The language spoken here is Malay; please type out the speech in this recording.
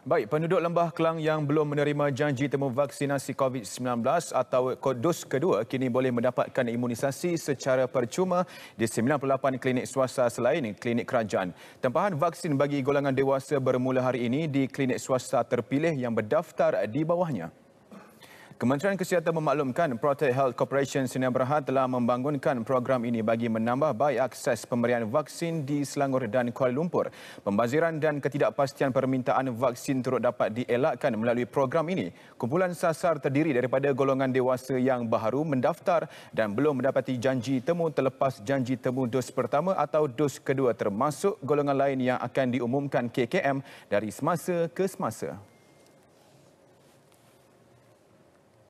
Baik, penduduk Lembah Kelang yang belum menerima janji temu vaksinasi COVID-19 atau kodus kedua kini boleh mendapatkan imunisasi secara percuma di 98 klinik swasta selain klinik kerajaan. Tempahan vaksin bagi golongan dewasa bermula hari ini di klinik swasta terpilih yang berdaftar di bawahnya. Kementerian Kesihatan memaklumkan Protect Health Corporation Sinar Berhad telah membangunkan program ini bagi menambah baik akses pemberian vaksin di Selangor dan Kuala Lumpur. Pembaziran dan ketidakpastian permintaan vaksin turut dapat dielakkan melalui program ini. Kumpulan sasar terdiri daripada golongan dewasa yang baru mendaftar dan belum mendapati janji temu terlepas janji temu dos pertama atau dos kedua termasuk golongan lain yang akan diumumkan KKM dari semasa ke semasa.